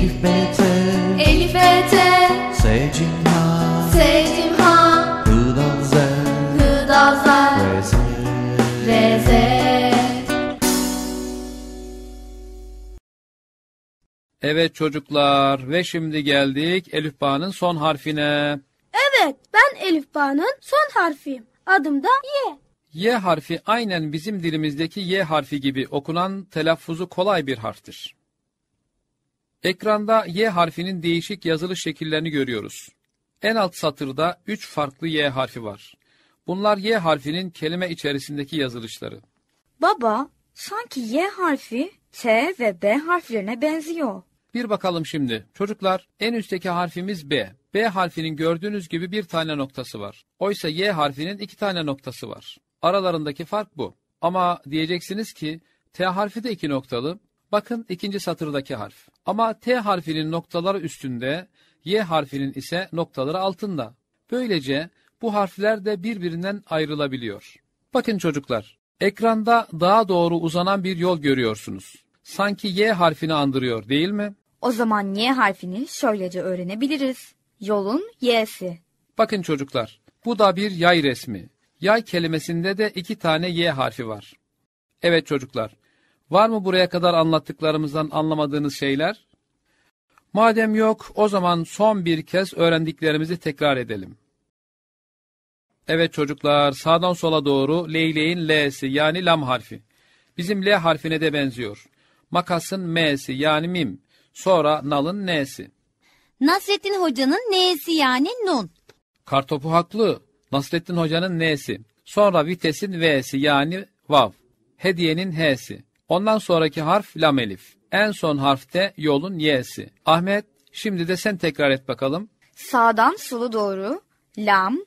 Elif BT Elif BT Sejim Ha Sejim Ha Evet çocuklar ve şimdi geldik Elifba'nın son harfine. Evet ben Elifba'nın son harfiyim. Adım da Y. Y harfi aynen bizim dilimizdeki Y harfi gibi okunan telaffuzu kolay bir harftir. Ekranda Y harfinin değişik yazılış şekillerini görüyoruz. En alt satırda 3 farklı Y harfi var. Bunlar Y harfinin kelime içerisindeki yazılışları. Baba, sanki Y harfi T ve B harflerine benziyor. Bir bakalım şimdi. Çocuklar, en üstteki harfimiz B. B harfinin gördüğünüz gibi bir tane noktası var. Oysa Y harfinin iki tane noktası var. Aralarındaki fark bu. Ama diyeceksiniz ki T harfi de iki noktalı, Bakın ikinci satırdaki harf. Ama T harfinin noktaları üstünde, Y harfinin ise noktaları altında. Böylece bu harfler de birbirinden ayrılabiliyor. Bakın çocuklar, ekranda daha doğru uzanan bir yol görüyorsunuz. Sanki Y harfini andırıyor değil mi? O zaman Y harfini şöylece öğrenebiliriz. Yolun Y'si. Bakın çocuklar, bu da bir yay resmi. Yay kelimesinde de iki tane Y harfi var. Evet çocuklar, Var mı buraya kadar anlattıklarımızdan anlamadığınız şeyler? Madem yok, o zaman son bir kez öğrendiklerimizi tekrar edelim. Evet çocuklar, sağdan sola doğru leyleğin L'si yani lam harfi. Bizim L harfine de benziyor. Makasın M'si yani mim. Sonra nalın N'si. Nasrettin Hoca'nın N'si yani nun. Kartopu haklı. Nasrettin Hoca'nın N'si. Sonra vitesin V'si yani vav. Hediyenin H'si. Ondan sonraki harf lam elif. En son harfte yolun y'si. Ahmet şimdi de sen tekrar et bakalım. Sağdan sulu doğru lam,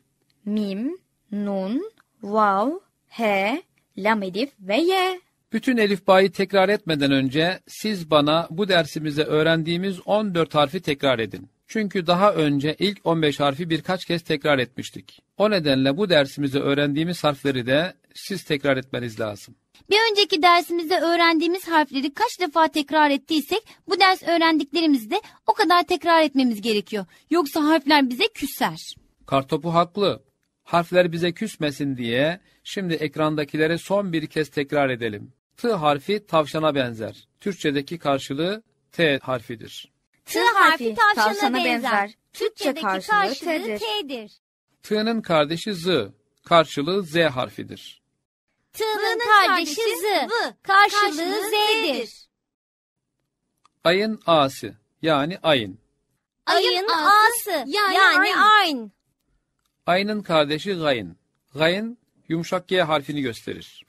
mim, nun, vav, he, lam elif ve ye. Bütün elifbayı tekrar etmeden önce siz bana bu dersimizde öğrendiğimiz 14 harfi tekrar edin. Çünkü daha önce ilk 15 harfi birkaç kez tekrar etmiştik. O nedenle bu dersimizde öğrendiğimiz harfleri de siz tekrar etmeniz lazım. Bir önceki dersimizde öğrendiğimiz harfleri kaç defa tekrar ettiysek bu ders öğrendiklerimizde o kadar tekrar etmemiz gerekiyor. Yoksa harfler bize küser. Kartopu haklı. Harfler bize küsmesin diye şimdi ekrandakilere son bir kez tekrar edelim. T harfi tavşana benzer. Türkçedeki karşılığı T harfidir. T harfi tavşana, benzer. Türkçedeki karşılığı, karşılığı T'dir. T'nin kardeşi Z, karşılığı Z harfidir. T'nin kardeşi Z, karşılığı Z'dir. Ayın A'sı, yani ayın. Ayın A'sı, yani, Ayın. Ayının kardeşi gayın. Gayın, yumuşak G harfini gösterir.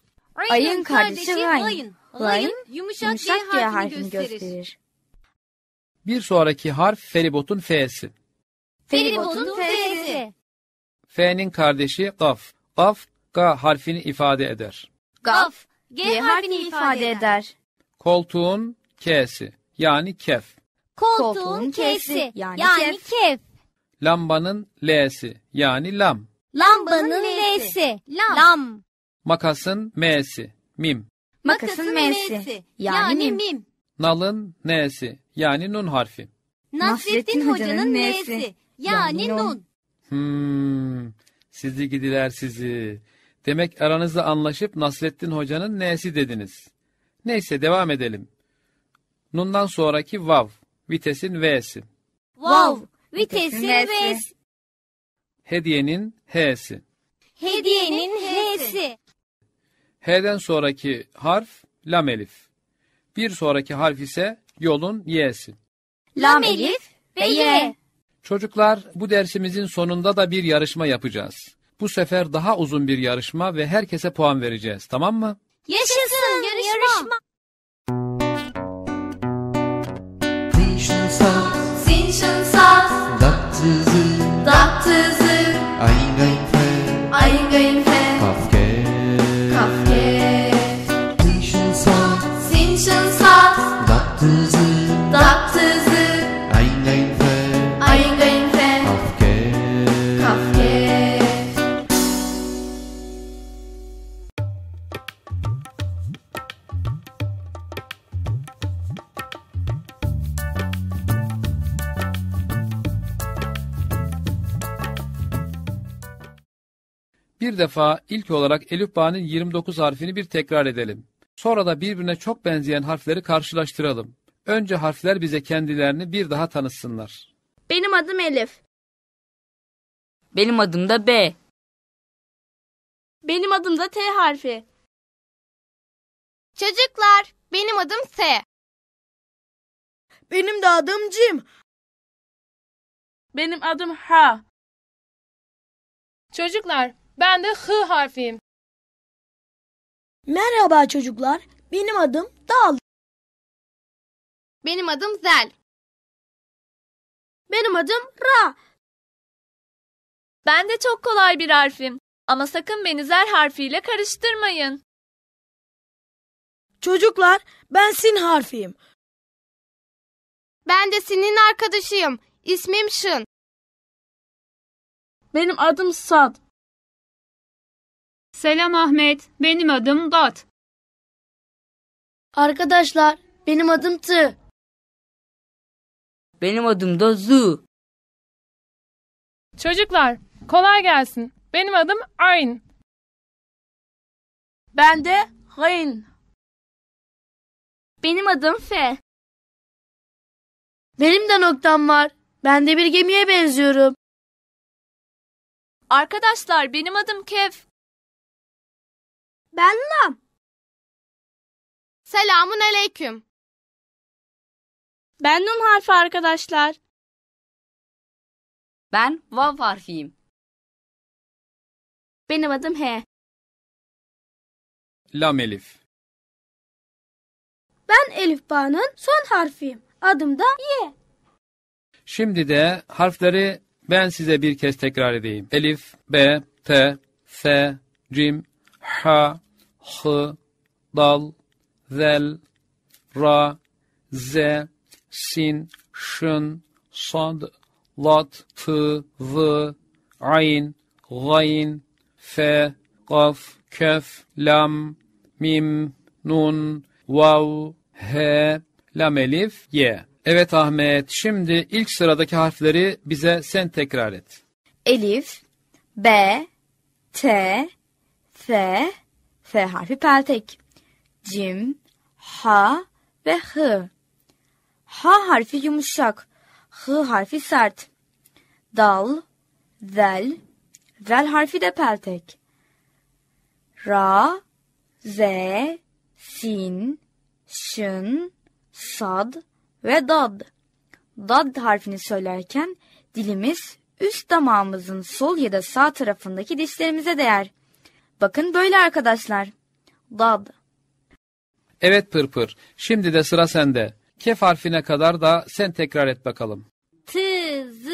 Ayın kardeşi gayın. Gayın, yumuşak, G harfini gösterir. Bir sonraki harf feribotun F'si. Feribotun F'si. F'nin kardeşi gaf. Gaf, G harfini ifade eder. Gaf, G harfini ifade eder. Koltuğun K'si yani kef. Koltuğun K'si yani, kef. Lambanın L'si yani lam. Lambanın L'si lam. Makasın M'si mim. Makasın M'si yani, yani mim. Nalın N'si yani nun harfi. Nasrettin Hoca'nın nesi? yani nun. Hmm, sizi gidiler sizi. Demek aranızda anlaşıp Nasrettin Hoca'nın nesi dediniz. Neyse devam edelim. Nundan sonraki vav, vitesin V'si. Vav, vitesin V'si. Hediyenin H'si. Hediyenin H'si. H'den sonraki harf lam elif. Bir sonraki harf ise yolun y'si. Lam elif ve y. Çocuklar bu dersimizin sonunda da bir yarışma yapacağız. Bu sefer daha uzun bir yarışma ve herkese puan vereceğiz tamam mı? Yaşasın yarışma. yarışma. Bir defa ilk olarak Elifba'nın 29 harfini bir tekrar edelim. Sonra da birbirine çok benzeyen harfleri karşılaştıralım. Önce harfler bize kendilerini bir daha tanısınlar. Benim adım Elif. Benim adım da B. Benim adım da T harfi. Çocuklar, benim adım S. Benim de adım Cim. Benim adım H. Çocuklar, ben de H harfiyim. Merhaba çocuklar. Benim adım Dal. Benim adım Zel. Benim adım Ra. Ben de çok kolay bir harfim. Ama sakın beni zer harfiyle karıştırmayın. Çocuklar ben sin harfiyim. Ben de Sin'in arkadaşıyım. İsmim Şın. Benim adım Sad. Selam Ahmet, benim adım Dat. Arkadaşlar, benim adım Tı. Benim adım da Zu. Çocuklar, kolay gelsin. Benim adım Ayn. Ben de Hayn. Benim adım F. Benim de noktam var. Ben de bir gemiye benziyorum. Arkadaşlar benim adım Kev. Bellam. Selamun aleyküm. Ben nun harfi arkadaşlar. Ben vav harfiyim. Benim adım H. Lam Elif. Ben Elif Bağ'ın son harfiyim. Adım da Y. Şimdi de harfleri ben size bir kez tekrar edeyim. Elif, B, T, S, Cim, H, h, dal, zel, ra, z, sin, şın, sad, lat, tı, vı, ayn, gayn, fe, kaf, kef, lam, mim, nun, vav, he, lam elif, ye. Evet Ahmet, şimdi ilk sıradaki harfleri bize sen tekrar et. Elif, B, T, F, F harfi peltek. Cim, ha ve hı. H harfi yumuşak, Hı harfi sert. Dal, Vel, Vel harfi de peltek. Ra, z, sin, şın, sad ve dad. Dad harfini söylerken dilimiz üst damağımızın sol ya da sağ tarafındaki dişlerimize değer. Bakın böyle arkadaşlar. Dad. Evet Pırpır, pır. şimdi de sıra sende. Kef harfine kadar da sen tekrar et bakalım. T, z,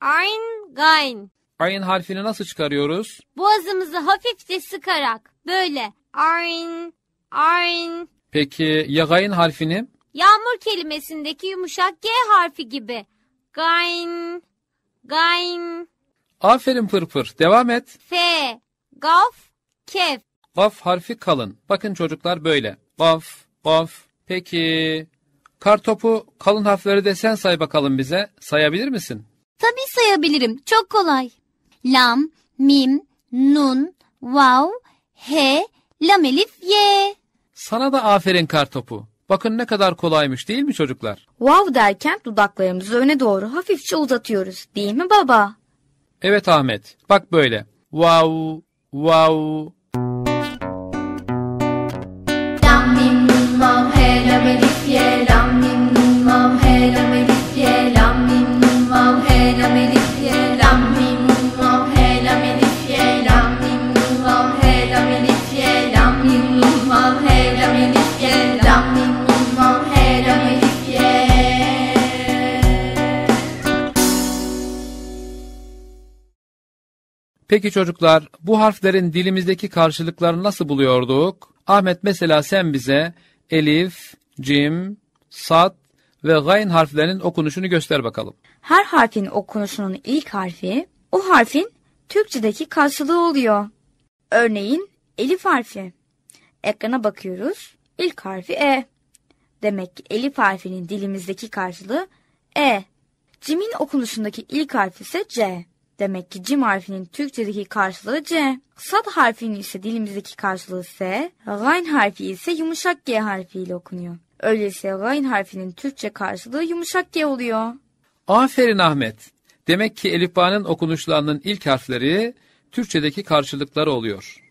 ayn, gayn. Ayn harfini nasıl çıkarıyoruz? Boğazımızı hafifçe sıkarak. Böyle. Ayn, ayn. Peki ya gayn harfini? Yağmur kelimesindeki yumuşak G harfi gibi. Gayn, gayn. Aferin Pırpır. Pır. Devam et. F, gaf, Kev. Vaf harfi kalın. Bakın çocuklar böyle. Vaf, vaf. Peki. Kartopu kalın harfleri de sen say bakalım bize. Sayabilir misin? Tabii sayabilirim. Çok kolay. Lam, mim, nun, vav, he, lam elif, ye. Sana da aferin kartopu. Bakın ne kadar kolaymış değil mi çocuklar? Wow derken dudaklarımızı öne doğru hafifçe uzatıyoruz değil mi baba? Evet Ahmet. Bak böyle. Wow, 哇哦！Peki çocuklar bu harflerin dilimizdeki karşılıklarını nasıl buluyorduk? Ahmet mesela sen bize elif, cim, sat ve gayn harflerinin okunuşunu göster bakalım. Her harfin okunuşunun ilk harfi o harfin Türkçedeki karşılığı oluyor. Örneğin elif harfi. Ekrana bakıyoruz. İlk harfi E. Demek ki elif harfinin dilimizdeki karşılığı E. Cim'in okunuşundaki ilk harfi ise C. Demek ki cim harfinin Türkçedeki karşılığı C. Sad harfinin ise dilimizdeki karşılığı S. Gayn harfi ise yumuşak G harfiyle okunuyor. Öyleyse gayn harfinin Türkçe karşılığı yumuşak G oluyor. Aferin Ahmet. Demek ki elifbanın okunuşlarının ilk harfleri Türkçedeki karşılıkları oluyor.